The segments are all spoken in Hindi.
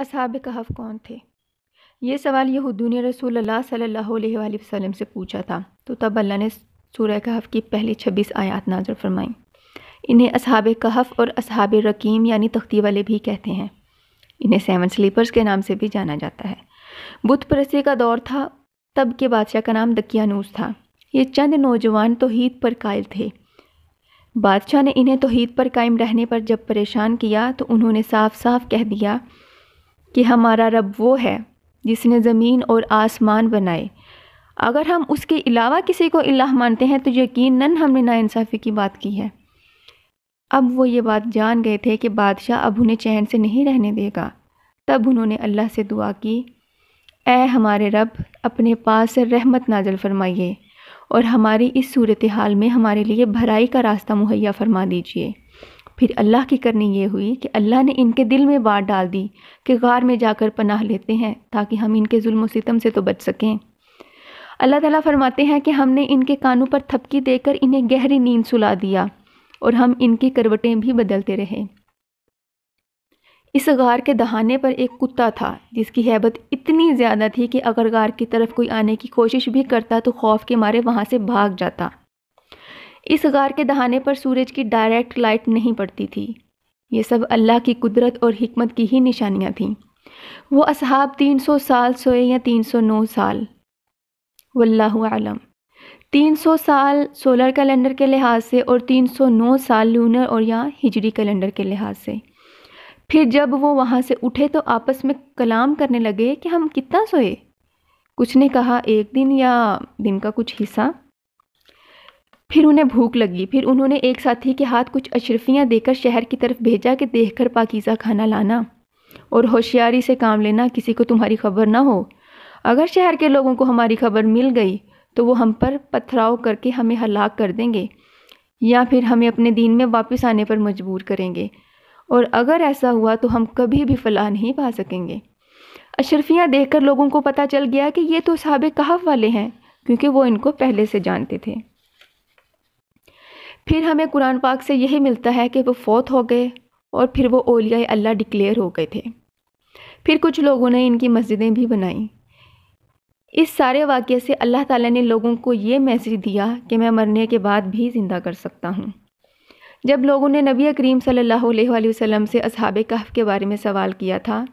असहाब कहफ कौन थे ये सवाल यहूदी ने रसूल सल्लल्लाहु अलैहि वसल्लम से पूछा था तो तब अल्लाह ने सूर कहफ की पहली छब्बीस आयात नाजर फरमाई इन्हें असहाब कहफ और असहाब रकीम यानी तख्ती वाले भी कहते हैं इन्हें सेवन स्लीपर्स के नाम से भी जाना जाता है बुत परसी का दौर था तब के बादशाह का नाम दकियानूस था ये चंद नौजवान तोहद पर कायल थे बादशाह ने इन्हें तोहद पर कायम रहने पर जब परेशान किया तो उन्होंने साफ साफ कह दिया कि हमारा रब वो है जिसने ज़मीन और आसमान बनाए अगर हम उसके अलावा किसी को इलाह मानते हैं तो यकीनन हमने नाानसाफ़ी की बात की है अब वो ये बात जान गए थे कि बादशाह अब उन्हें चैन से नहीं रहने देगा तब उन्होंने अल्लाह से दुआ की ऐ हमारे रब अपने पास रहमत नाजल फरमाइए और हमारी इस सूरत हाल में हमारे लिए भराई का रास्ता मुहैया फरमा दीजिए फिर अल्लाह की करनी ये हुई कि अल्लाह ने इनके दिल में बात डाल दी कि गार में जाकर पनाह लेते हैं ताकि हम इनके जुल्म सितम से तो बच सकें अल्लाह ताला फरमाते हैं कि हमने इनके कानों पर थपकी देकर इन्हें गहरी नींद सुला दिया और हम इनकी करवटें भी बदलते रहे इस गार के दहाने पर एक कुत्ता था जिसकी हैबत इतनी ज़्यादा थी कि अगर गार की तरफ कोई आने की कोशिश भी करता तो खौफ के मारे वहाँ से भाग जाता इस गार के दहाने पर सूरज की डायरेक्ट लाइट नहीं पड़ती थी ये सब अल्लाह की कुदरत और हमत की ही निशानियाँ थीं वो असहाब तीन सौ साल सोए या तीन सौ नौ साल वल्लाम तीन सौ साल सोलर कैलेंडर के लिहाज से और तीन सौ नौ साल लूनर और या हिजरी कैलेंडर के लिहाज से फिर जब वो वहाँ से उठे तो आपस में कलाम करने लगे कि हम कितना सोए कुछ ने कहा एक दिन या दिन का कुछ हिस्सा फिर उन्हें भूख लगी फिर उन्होंने एक साथी के हाथ कुछ अशरफियाँ देकर शहर की तरफ भेजा कि देखकर पाकिज़ा खाना लाना और होशियारी से काम लेना किसी को तुम्हारी खबर ना हो अगर शहर के लोगों को हमारी खबर मिल गई तो वो हम पर पथराव करके हमें हलाक कर देंगे या फिर हमें अपने दीन में वापस आने पर मजबूर करेंगे और अगर ऐसा हुआ तो हम कभी भी फलाह नहीं पा सकेंगे अशरफियाँ देखकर लोगों को पता चल गया कि ये तो साहब कहाफ़ वाले हैं क्योंकि वो इनको पहले से जानते थे फिर हमें कुरान पाक से यही मिलता है कि वो फ़ौत हो गए और फिर वो ओलिया अल्लाह डिक्लेयर हो गए थे फिर कुछ लोगों ने इनकी मस्जिदें भी बनाईं इस सारे वाक्य से अल्लाह ताला ने लोगों को ये मैसेज दिया कि मैं मरने के बाद भी ज़िंदा कर सकता हूँ जब लोगों ने नबी करीम सल्लल्लाहु अलैहि वसल्लम से अब कहफ़ के बारे में सवाल किया था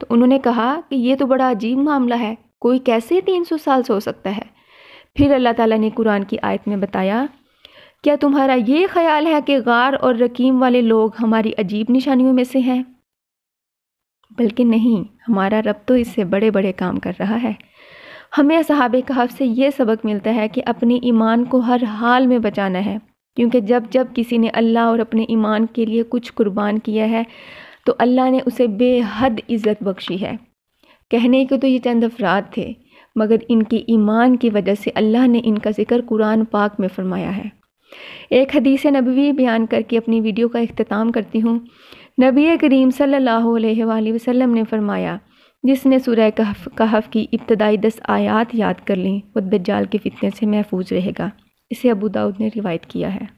तो उन्होंने कहा कि ये तो बड़ा अजीब मामला है कोई कैसे तीन सौ साल सो सकता है फिर अल्लाह तुरान ने कुरान की आयत में बताया क्या तुम्हारा ये ख्याल है कि गार और रकीम वाले लोग हमारी अजीब निशानियों में से हैं बल्कि नहीं हमारा रब तो इससे बड़े बड़े काम कर रहा है हमें साहब कहफ से ये सबक मिलता है कि अपने ईमान को हर हाल में बचाना है क्योंकि जब जब किसी ने अल्लाह और अपने ईमान के लिए कुछ कुर्बान किया है तो अल्लाह ने उसे बेहद इज़्ज़त बख्शी है कहने के तो ये चंद अफराद थे मगर इनके ईमान की वजह से अल्लाह ने इनका ज़िक्र कुरान पाक में फ़रमाया है एक हदीस नबवी बयान करके अपनी वीडियो का अख्ताम करती हूँ नबी करीम सल्ला वसम ने फरमाया जिसने सूर्य कहफ कहफ की इब्तदाई दस आयात याद कर ली वो के फितने से महफूज रहेगा इसे अबू दाऊद ने रिवायत किया है